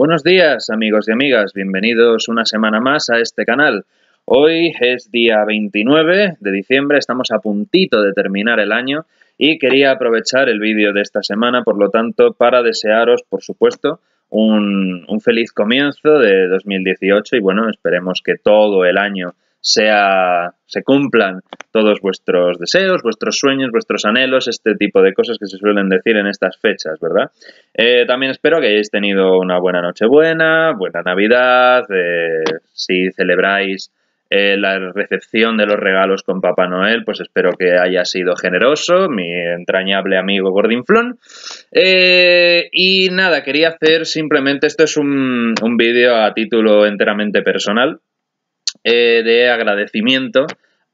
Buenos días amigos y amigas, bienvenidos una semana más a este canal. Hoy es día 29 de diciembre, estamos a puntito de terminar el año y quería aprovechar el vídeo de esta semana, por lo tanto, para desearos, por supuesto, un, feliz comienzo de 2018 y bueno, esperemos que todo el año sea, se cumplan todos vuestros deseos, vuestros sueños, vuestros anhelos, este tipo de cosas que se suelen decir en estas fechas, ¿verdad? Eh, también espero que hayáis tenido una buena noche buena Navidad, eh, si celebráis eh, la recepción de los regalos con Papá Noel, pues espero que haya sido generoso, mi entrañable amigo Gordinflón. Eh, y nada, quería hacer simplemente, esto es un, un vídeo a título enteramente personal, eh, de agradecimiento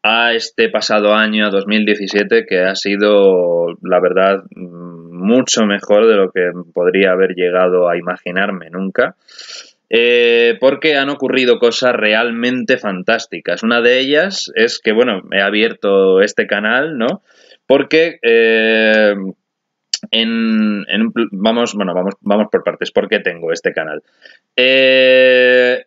a este pasado año, a 2017, que ha sido, la verdad, mucho mejor de lo que podría haber llegado a imaginarme nunca. Eh, porque han ocurrido cosas realmente fantásticas. Una de ellas es que, bueno, he abierto este canal, ¿no? Porque eh, en, Vamos, bueno, vamos, vamos por partes. ¿Por qué tengo este canal? he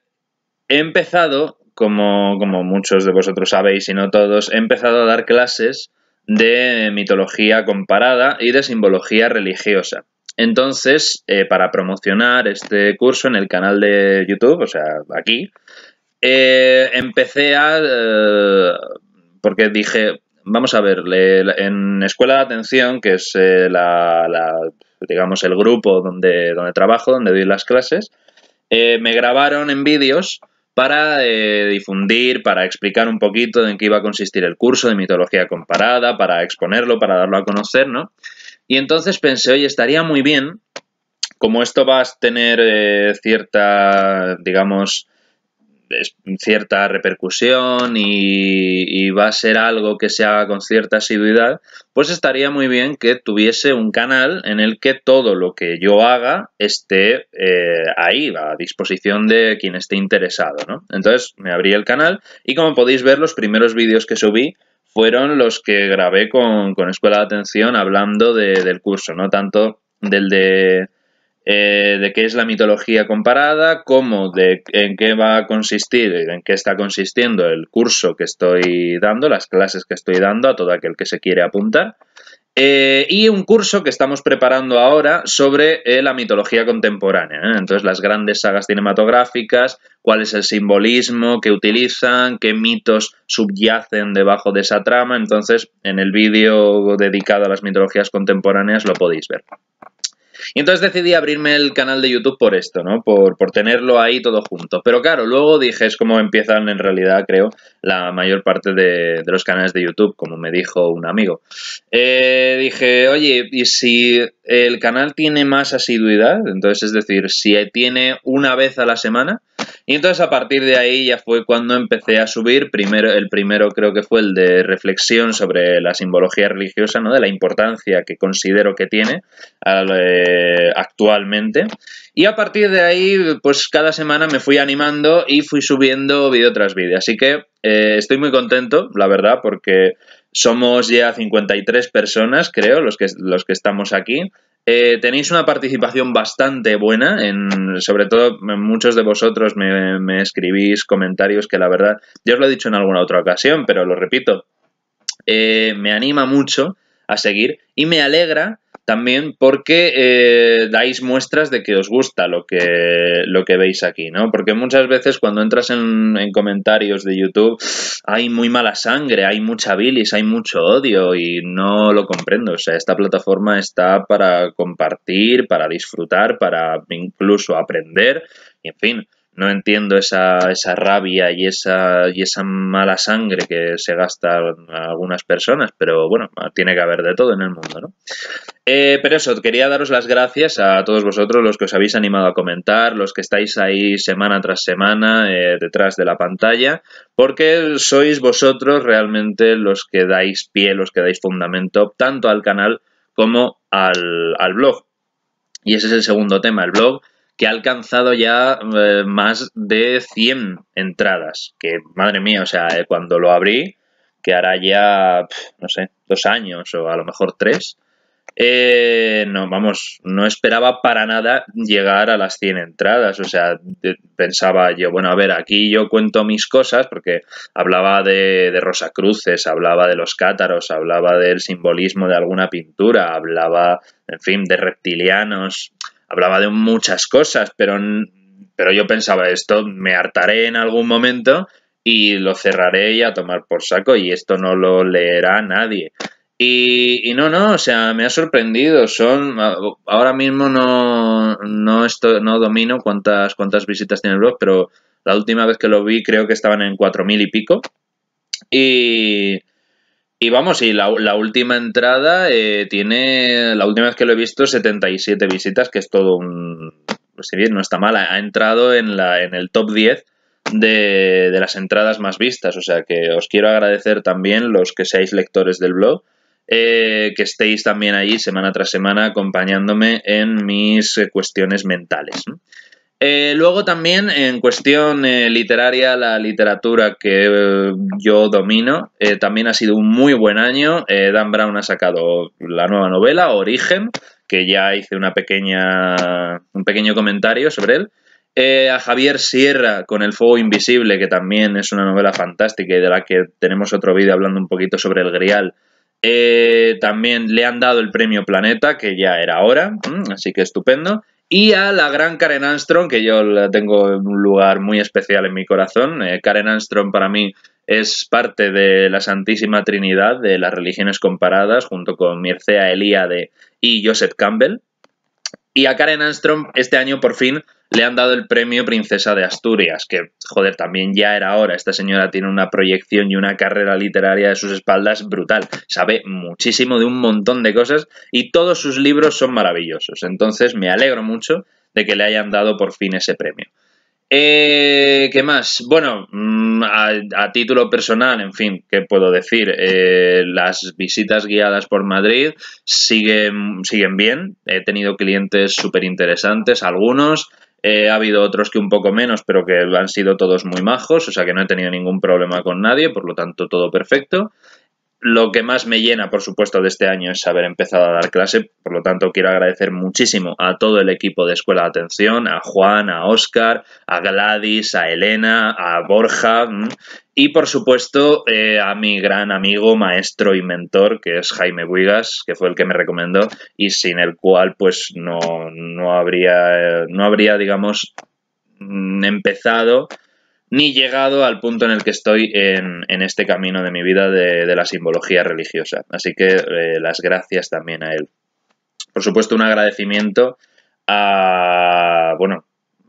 empezado como, muchos de vosotros sabéis, y no todos, he empezado a dar clases de mitología comparada y de simbología religiosa. Entonces, eh, para promocionar este curso en el canal de YouTube, o sea, aquí, eh, empecé a... Eh, porque dije, vamos a ver, en Escuela de Atención, que es la, digamos, el grupo donde, donde trabajo, donde doy las clases, me grabaron en vídeos para eh, difundir, para explicar un poquito en qué iba a consistir el curso de mitología comparada, para exponerlo, para darlo a conocer, ¿no? Y entonces pensé, oye, estaría muy bien, como esto va a tener eh, cierta, digamos, cierta repercusión y, va a ser algo que se haga con cierta asiduidad, pues estaría muy bien que tuviese un canal en el que todo lo que yo haga esté eh, ahí, a disposición de quien esté interesado, ¿no? Entonces me abrí el canal y como podéis ver los primeros vídeos que subí fueron los que grabé con, Escuela de Atención hablando del curso, no tanto del de eh, de qué es la mitología comparada, cómo, en qué va a consistir, en qué está consistiendo el curso que estoy dando, las clases que estoy dando a todo aquel que se quiere apuntar. Eh, y un curso que estamos preparando ahora sobre eh, la mitología contemporánea. Entonces, las grandes sagas cinematográficas, cuál es el simbolismo que utilizan, qué mitos subyacen debajo de esa trama. Entonces, en el vídeo dedicado a las mitologías contemporáneas lo podéis ver. Y entonces decidí abrirme el canal de YouTube por esto, ¿no? Por, tenerlo ahí todo junto. Pero claro, luego dije, es como empiezan en realidad, creo, la mayor parte de, los canales de YouTube, como me dijo un amigo. Eh, dije, oye, ¿y si el canal tiene más asiduidad? Entonces, es decir, si tiene una vez a la semana, y entonces a partir de ahí ya fue cuando empecé a subir. Primero, el primero creo que fue el de reflexión sobre la simbología religiosa, ¿no? De la importancia que considero que tiene eh, actualmente. Y a partir de ahí, pues cada semana me fui animando y fui subiendo vídeo tras vídeo. Así que eh, estoy muy contento, la verdad, porque somos ya 53 personas, creo, los que, los que estamos aquí. Eh, tenéis una participación bastante buena, en, sobre todo muchos de vosotros me, escribís comentarios que la verdad, ya os lo he dicho en alguna otra ocasión, pero lo repito, eh, me anima mucho a seguir y me alegra también porque eh, dais muestras de que os gusta lo que, lo que veis aquí, ¿no? Porque muchas veces cuando entras en, comentarios de YouTube hay muy mala sangre, hay mucha bilis, hay mucho odio y no lo comprendo. O sea, esta plataforma está para compartir, para disfrutar, para incluso aprender, en fin no entiendo esa, rabia y esa, y esa mala sangre que se gasta algunas personas, pero bueno, tiene que haber de todo en el mundo, ¿no? Eh, pero eso, quería daros las gracias a todos vosotros, los que os habéis animado a comentar, los que estáis ahí semana tras semana eh, detrás de la pantalla, porque sois vosotros realmente los que dais pie, los que dais fundamento tanto al canal como al blog. Y ese es el segundo tema, el blog que ha alcanzado ya eh, más de 100 entradas. Que, madre mía, o sea, eh, cuando lo abrí, que hará ya, no sé, dos años o a lo mejor tres, eh, no, vamos, no esperaba para nada llegar a las 100 entradas. O sea, pensaba yo, bueno, a ver, aquí yo cuento mis cosas, porque hablaba de, de Rosacruces, hablaba de los cátaros, hablaba del simbolismo de alguna pintura, hablaba, en fin, de reptilianos hablaba de muchas cosas, pero, pero yo pensaba, esto me hartaré en algún momento y lo cerraré y a tomar por saco y esto no lo leerá nadie. Y, no, no, o sea, me ha sorprendido. Son ahora mismo no, no, estoy, no domino cuántas, cuántas visitas tiene el blog, pero la última vez que lo vi creo que estaban en cuatro mil y pico. Y, y vamos, y la, última entrada eh, tiene, la última vez que lo he visto, 77 visitas, que es todo un... Si pues bien no está mala ha entrado en, la, en el top 10 de, las entradas más vistas. O sea que os quiero agradecer también los que seáis lectores del blog. Eh, que estéis también ahí semana tras semana acompañándome en mis cuestiones mentales. Eh, luego también en cuestión eh, literaria, la literatura que eh, yo domino también ha sido un muy buen año. Dan Brown ha sacado la nueva novela, Origen, que ya hice una pequeña, un pequeño comentario sobre él. a Javier Sierra con El Fuego Invisible, que también es una novela fantástica y de la que tenemos otro vídeo hablando un poquito sobre el Grial. también le han dado el premio Planeta, que ya era hora, así que estupendo. Y a la gran Karen Armstrong, que yo la tengo en un lugar muy especial en mi corazón. Eh, Karen Armstrong para mí es parte de la Santísima Trinidad de las religiones comparadas, junto con Mircea Eliade y Joseph Campbell. Y a Karen Armstrong este año por fin le han dado el premio Princesa de Asturias, que joder, también ya era hora. Esta señora tiene una proyección y una carrera literaria de sus espaldas brutal. Sabe muchísimo de un montón de cosas y todos sus libros son maravillosos. Entonces me alegro mucho de que le hayan dado por fin ese premio. Eh, ¿Qué más? Bueno, mm, a, título personal, en fin, ¿qué puedo decir? Eh, las visitas guiadas por Madrid siguen, siguen bien. He tenido clientes súper interesantes, algunos. Eh, ha habido otros que un poco menos, pero que han sido todos muy majos, o sea que no he tenido ningún problema con nadie, por lo tanto todo perfecto lo que más me llena, por supuesto, de este año es haber empezado a dar clase. Por lo tanto, quiero agradecer muchísimo a todo el equipo de Escuela de Atención, a Juan, a Oscar, a Gladys, a Elena, a Borja mm, y, por supuesto, eh, a mi gran amigo, maestro y mentor, que es Jaime Buigas, que fue el que me recomendó y sin el cual, pues, no, no habría, eh, no habría, digamos, mm, empezado ni llegado al punto en el que estoy en, este camino de mi vida de, la simbología religiosa. Así que eh, las gracias también a él. Por supuesto, un agradecimiento a, bueno,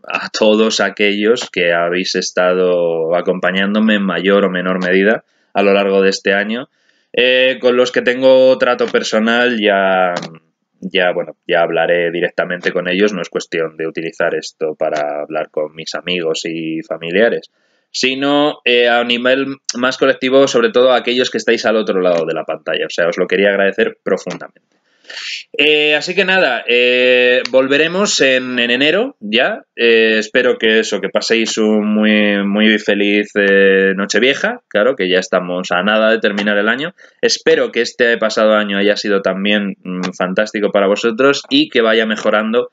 a todos aquellos que habéis estado acompañándome en mayor o menor medida a lo largo de este año, eh, con los que tengo trato personal ya ya, bueno, ya hablaré directamente con ellos, no es cuestión de utilizar esto para hablar con mis amigos y familiares, sino eh, a nivel más colectivo, sobre todo a aquellos que estáis al otro lado de la pantalla. O sea, os lo quería agradecer profundamente. Eh, así que nada, eh, volveremos en, enero ya. Eh, espero que eso, que paséis un muy, muy feliz Nochevieja. Claro, que ya estamos a nada de terminar el año. Espero que este pasado año haya sido también mm, fantástico para vosotros y que vaya mejorando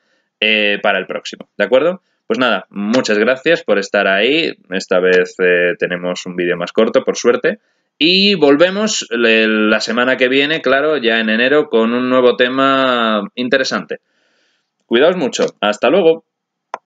para el próximo. ¿De acuerdo? Pues nada, muchas gracias por estar ahí. Esta vez tenemos un vídeo más corto, por suerte. Y volvemos la semana que viene, claro, ya en enero, con un nuevo tema interesante. Cuidaos mucho. Hasta luego.